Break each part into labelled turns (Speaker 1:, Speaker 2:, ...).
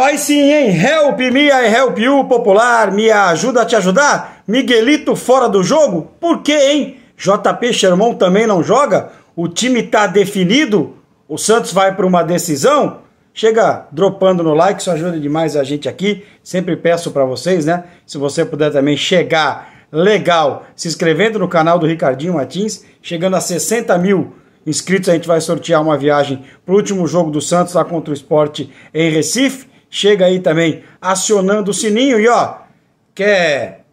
Speaker 1: Vai aí sim, hein? Help me, I help you, popular, me ajuda a te ajudar? Miguelito fora do jogo? Por quê, hein? JP Sherman também não joga? O time tá definido? O Santos vai para uma decisão? Chega dropando no like, isso ajuda demais a gente aqui. Sempre peço para vocês, né? Se você puder também chegar legal se inscrevendo no canal do Ricardinho Martins, chegando a 60 mil inscritos, a gente vai sortear uma viagem para o último jogo do Santos lá contra o esporte em Recife chega aí também acionando o sininho e ó, quer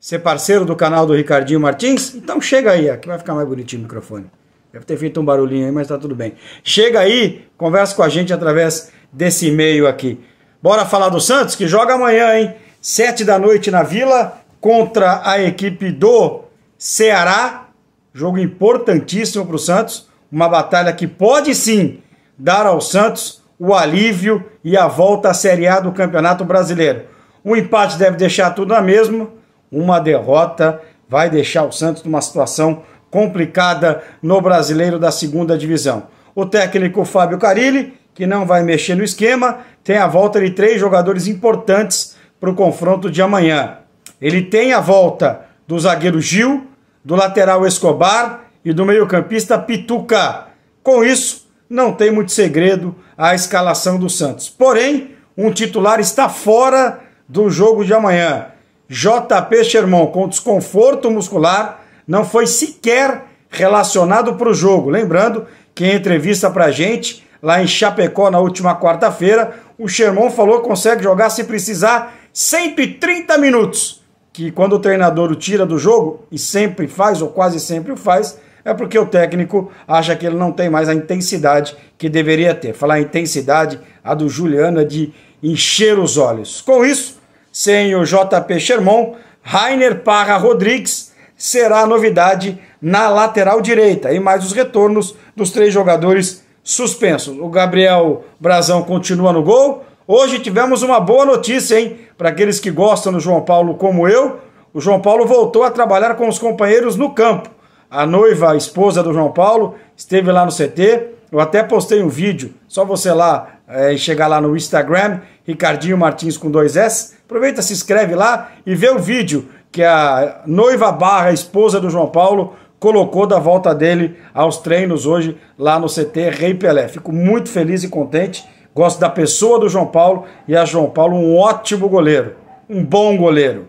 Speaker 1: ser parceiro do canal do Ricardinho Martins? Então chega aí, aqui vai ficar mais bonitinho o microfone. Deve ter feito um barulhinho aí, mas tá tudo bem. Chega aí, conversa com a gente através desse e-mail aqui. Bora falar do Santos, que joga amanhã, hein? Sete da noite na Vila, contra a equipe do Ceará. Jogo importantíssimo para o Santos. Uma batalha que pode sim dar ao Santos o alívio e a volta à Série A do Campeonato Brasileiro. Um empate deve deixar tudo na mesma, uma derrota vai deixar o Santos numa situação complicada no brasileiro da segunda divisão. O técnico Fábio Carilli, que não vai mexer no esquema, tem a volta de três jogadores importantes para o confronto de amanhã. Ele tem a volta do zagueiro Gil, do lateral Escobar e do meio-campista Pituca. Com isso, não tem muito segredo a escalação do Santos. Porém, um titular está fora do jogo de amanhã. JP Sherman, com desconforto muscular, não foi sequer relacionado para o jogo. Lembrando que em entrevista para a gente, lá em Chapecó, na última quarta-feira, o Sherman falou que consegue jogar se precisar 130 minutos. Que quando o treinador o tira do jogo, e sempre faz, ou quase sempre o faz, é porque o técnico acha que ele não tem mais a intensidade que deveria ter. Falar intensidade, a do Juliano é de encher os olhos. Com isso, sem o JP Sherman, Rainer Parra Rodrigues será a novidade na lateral direita e mais os retornos dos três jogadores suspensos. O Gabriel Brazão continua no gol. Hoje tivemos uma boa notícia, hein? Para aqueles que gostam do João Paulo como eu, o João Paulo voltou a trabalhar com os companheiros no campo a noiva, a esposa do João Paulo, esteve lá no CT. Eu até postei um vídeo, só você lá é, chegar lá no Instagram, Ricardinho Martins com dois S. Aproveita, se inscreve lá e vê o vídeo que a noiva barra, a esposa do João Paulo, colocou da volta dele aos treinos hoje lá no CT Rei Pelé. Fico muito feliz e contente. Gosto da pessoa do João Paulo e a João Paulo um ótimo goleiro, um bom goleiro.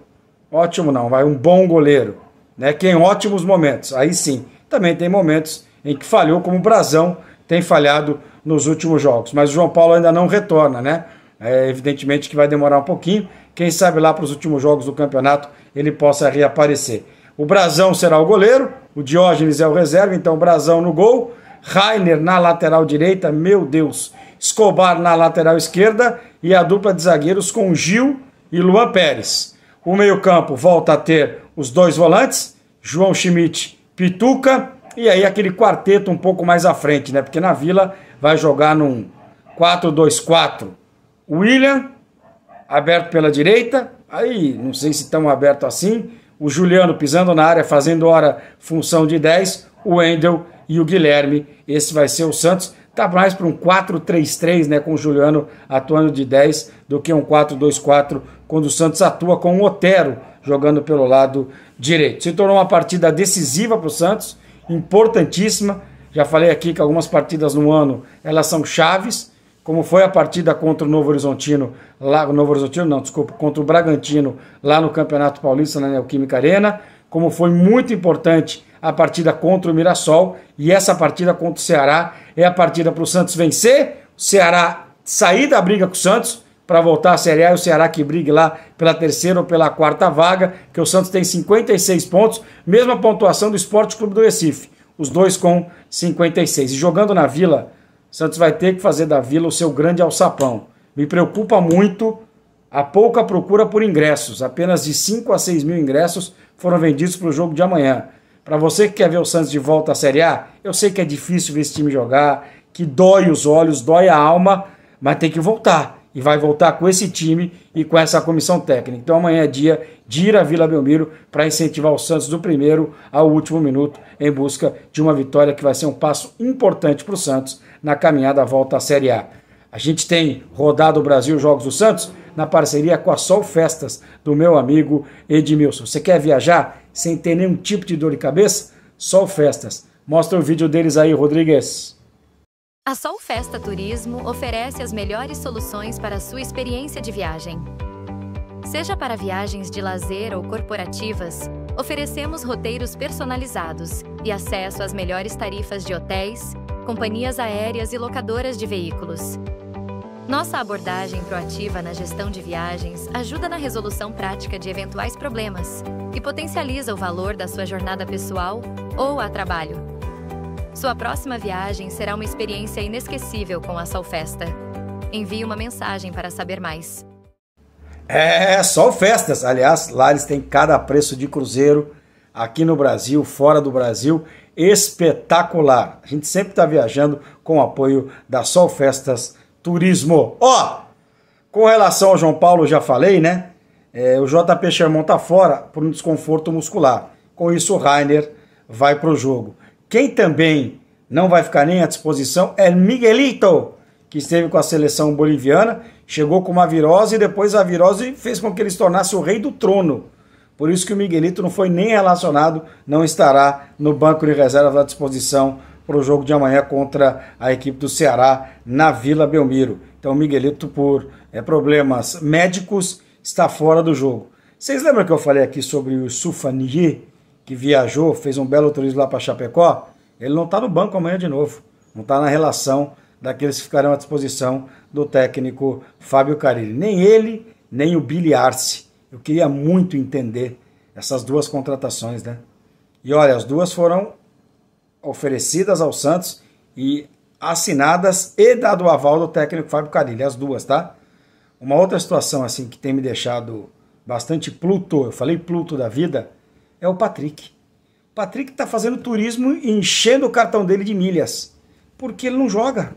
Speaker 1: Ótimo não, vai um bom goleiro né, que é em ótimos momentos, aí sim, também tem momentos em que falhou, como o Brasão tem falhado nos últimos jogos. Mas o João Paulo ainda não retorna, né? É, evidentemente que vai demorar um pouquinho. Quem sabe lá para os últimos jogos do campeonato ele possa reaparecer. O Brasão será o goleiro, o Diógenes é o reserva, então o Brasão no gol, Rainer na lateral direita, meu Deus, Escobar na lateral esquerda e a dupla de zagueiros com Gil e Luan Pérez. O meio-campo volta a ter os dois volantes, João Schmidt, Pituca, e aí aquele quarteto um pouco mais à frente, né? Porque na Vila vai jogar num 4-2-4. William, aberto pela direita, aí não sei se tão aberto assim, o Juliano pisando na área, fazendo hora função de 10, o Wendel e o Guilherme. Esse vai ser o Santos. Tá mais para um 4-3-3, né? Com o Juliano atuando de 10 do que um 4-2-4 quando o Santos atua com o Otero jogando pelo lado direito. Se tornou uma partida decisiva para o Santos, importantíssima. Já falei aqui que algumas partidas no ano elas são chaves, como foi a partida contra o Novo Horizontino, lá, o Novo Horizontino, não, desculpa, contra o Bragantino lá no Campeonato Paulista, na Neoquímica Arena. Como foi muito importante a partida contra o Mirassol e essa partida contra o Ceará é a partida para o Santos vencer, o Ceará sair da briga com o Santos para voltar à Série A e o Ceará que brigue lá pela terceira ou pela quarta vaga, que o Santos tem 56 pontos, mesma pontuação do Esporte Clube do Recife, os dois com 56. E jogando na Vila, Santos vai ter que fazer da Vila o seu grande alçapão. Me preocupa muito a pouca procura por ingressos, apenas de 5 a 6 mil ingressos foram vendidos para o jogo de amanhã. Para você que quer ver o Santos de volta à Série A, eu sei que é difícil ver esse time jogar, que dói os olhos, dói a alma, mas tem que voltar. E vai voltar com esse time e com essa comissão técnica. Então amanhã é dia de ir à Vila Belmiro para incentivar o Santos do primeiro ao último minuto em busca de uma vitória que vai ser um passo importante para o Santos na caminhada à volta à Série A. A gente tem rodado o Brasil Jogos do Santos na parceria com a Sol Festas do meu amigo Edmilson. Você quer viajar? sem ter nenhum tipo de dor de cabeça? Sol Festas. Mostra o vídeo deles aí, Rodrigues. A Sol Festa Turismo oferece as melhores soluções para a sua experiência de viagem. Seja para viagens de lazer ou corporativas, oferecemos roteiros personalizados e acesso às melhores tarifas de hotéis, companhias aéreas e locadoras de veículos. Nossa abordagem proativa na gestão de viagens ajuda na resolução prática de eventuais problemas e potencializa o valor da sua jornada pessoal ou a trabalho. Sua próxima viagem será uma experiência inesquecível com a Solfesta. Envie uma mensagem para saber mais. É, Solfestas, Aliás, lá eles têm cada preço de cruzeiro aqui no Brasil, fora do Brasil, espetacular. A gente sempre está viajando com o apoio da Solfestas turismo. Ó, com relação ao João Paulo, já falei, né? É, o JP Sherman tá fora por um desconforto muscular. Com isso, o Rainer vai pro jogo. Quem também não vai ficar nem à disposição é Miguelito, que esteve com a seleção boliviana, chegou com uma virose e depois a virose fez com que ele se tornasse o rei do trono. Por isso que o Miguelito não foi nem relacionado, não estará no banco de reserva à disposição para o jogo de amanhã contra a equipe do Ceará na Vila Belmiro. Então, Miguelito, por é, problemas médicos, está fora do jogo. Vocês lembram que eu falei aqui sobre o Sufanier, que viajou, fez um belo turismo lá para Chapecó? Ele não está no banco amanhã de novo. Não está na relação daqueles que ficarão à disposição do técnico Fábio Carilli. Nem ele, nem o Billy Arce. Eu queria muito entender essas duas contratações, né? E olha, as duas foram oferecidas ao Santos e assinadas e dado o aval do técnico Fábio Carilli, as duas, tá? Uma outra situação assim que tem me deixado bastante Pluto, eu falei Pluto da vida, é o Patrick. O Patrick está fazendo turismo enchendo o cartão dele de milhas, porque ele não joga.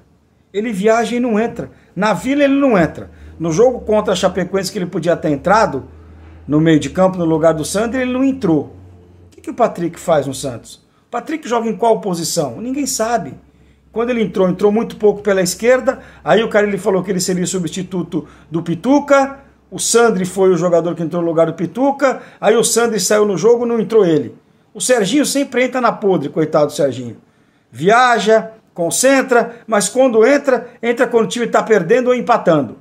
Speaker 1: Ele viaja e não entra. Na vila ele não entra. No jogo contra a Chapecoense que ele podia ter entrado no meio de campo no lugar do Sandro, ele não entrou. O que, que o Patrick faz no Santos? Patrick joga em qual posição? Ninguém sabe. Quando ele entrou, entrou muito pouco pela esquerda. Aí o cara ele falou que ele seria substituto do Pituca. O Sandri foi o jogador que entrou no lugar do Pituca. Aí o Sandri saiu no jogo, não entrou ele. O Serginho sempre entra na podre, coitado do Serginho. Viaja, concentra, mas quando entra, entra quando o time está perdendo ou empatando.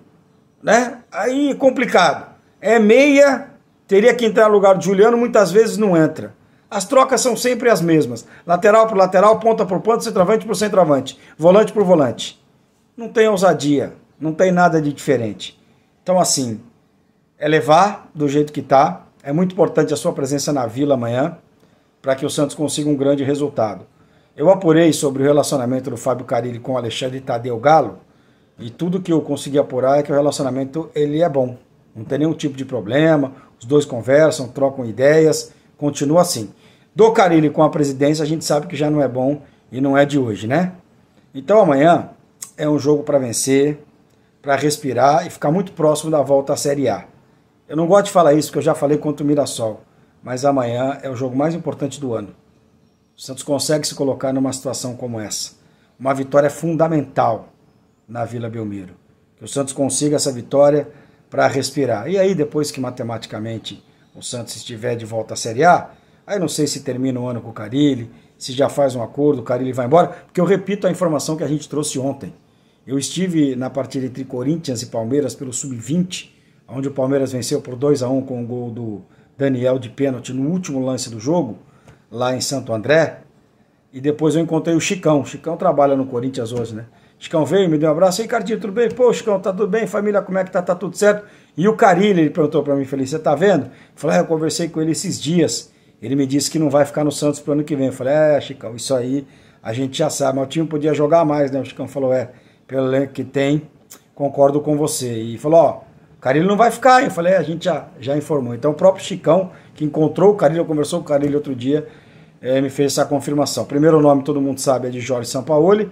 Speaker 1: Né? Aí é complicado. É meia, teria que entrar no lugar do Juliano, muitas vezes não entra. As trocas são sempre as mesmas. Lateral por lateral, ponta por ponta, centroavante por centroavante, volante por volante. Não tem ousadia, não tem nada de diferente. Então, assim, é levar do jeito que está. É muito importante a sua presença na Vila amanhã para que o Santos consiga um grande resultado. Eu apurei sobre o relacionamento do Fábio Carilli com o Alexandre Tadeu Galo e tudo que eu consegui apurar é que o relacionamento ele é bom. Não tem nenhum tipo de problema, os dois conversam, trocam ideias continua assim. Do Carilli com a presidência, a gente sabe que já não é bom e não é de hoje, né? Então amanhã é um jogo para vencer, para respirar e ficar muito próximo da volta à Série A. Eu não gosto de falar isso, porque eu já falei contra o Mirassol, mas amanhã é o jogo mais importante do ano. O Santos consegue se colocar numa situação como essa. Uma vitória fundamental na Vila Belmiro. Que o Santos consiga essa vitória para respirar. E aí, depois que matematicamente o Santos estiver de volta à Série A, aí não sei se termina o ano com o Carilli, se já faz um acordo, o Carilli vai embora, porque eu repito a informação que a gente trouxe ontem. Eu estive na partida entre Corinthians e Palmeiras pelo Sub-20, onde o Palmeiras venceu por 2 a 1 com o gol do Daniel de pênalti no último lance do jogo, lá em Santo André. E depois eu encontrei o Chicão. O Chicão trabalha no Corinthians hoje, né? Chicão veio, me deu um abraço. E aí, Cardinho, tudo bem? Pô, Chicão, tá tudo bem? Família, como é que tá? Tá tudo certo? E o Carilho, ele perguntou para mim, Feliz, você tá vendo? Eu falei, ah, é, eu conversei com ele esses dias. Ele me disse que não vai ficar no Santos pro ano que vem. Eu falei, é, Chicão, isso aí a gente já sabe. Mas o time podia jogar mais, né? O Chicão falou, é, pelo elenco que tem, concordo com você. E falou, ó, o Carilho não vai ficar. Eu falei, é, a gente já, já informou. Então o próprio Chicão, que encontrou o Carilho, conversou com o Carilho outro dia, é, me fez essa confirmação. primeiro nome, todo mundo sabe, é de Jorge Sampaoli.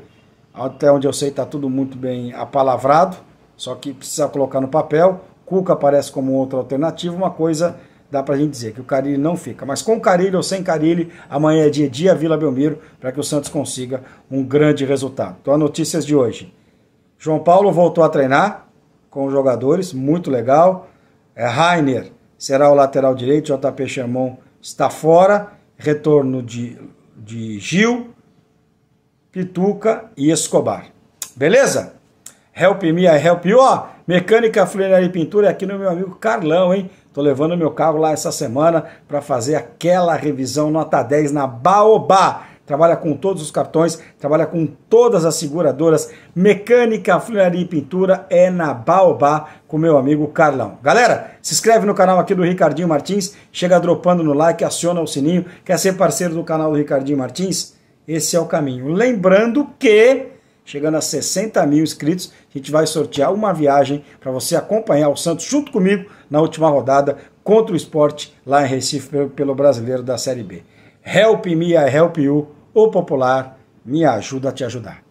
Speaker 1: Até onde eu sei, está tudo muito bem apalavrado, só que precisa colocar no papel. Cuca aparece como outra alternativa, uma coisa dá para a gente dizer que o Carilli não fica. Mas com Carilli ou sem Carilli, amanhã é dia dia Vila Belmiro para que o Santos consiga um grande resultado. Então, as notícias de hoje. João Paulo voltou a treinar com os jogadores, muito legal. É, Rainer será o lateral direito, JP Chamon está fora. Retorno de, de Gil, Pituca e Escobar. Beleza? Help me, I help you. Ó, mecânica, funilaria e pintura aqui no meu amigo Carlão, hein? Tô levando meu carro lá essa semana para fazer aquela revisão nota 10 na Baobá. Trabalha com todos os cartões, trabalha com todas as seguradoras. Mecânica, funilaria e pintura é na Baobá com meu amigo Carlão. Galera, se inscreve no canal aqui do Ricardinho Martins, chega dropando no like, aciona o sininho. Quer ser parceiro do canal do Ricardinho Martins? Esse é o caminho. Lembrando que, chegando a 60 mil inscritos, a gente vai sortear uma viagem para você acompanhar o Santos junto comigo na última rodada contra o esporte lá em Recife pelo brasileiro da Série B. Help me, I help you, o popular me ajuda a te ajudar.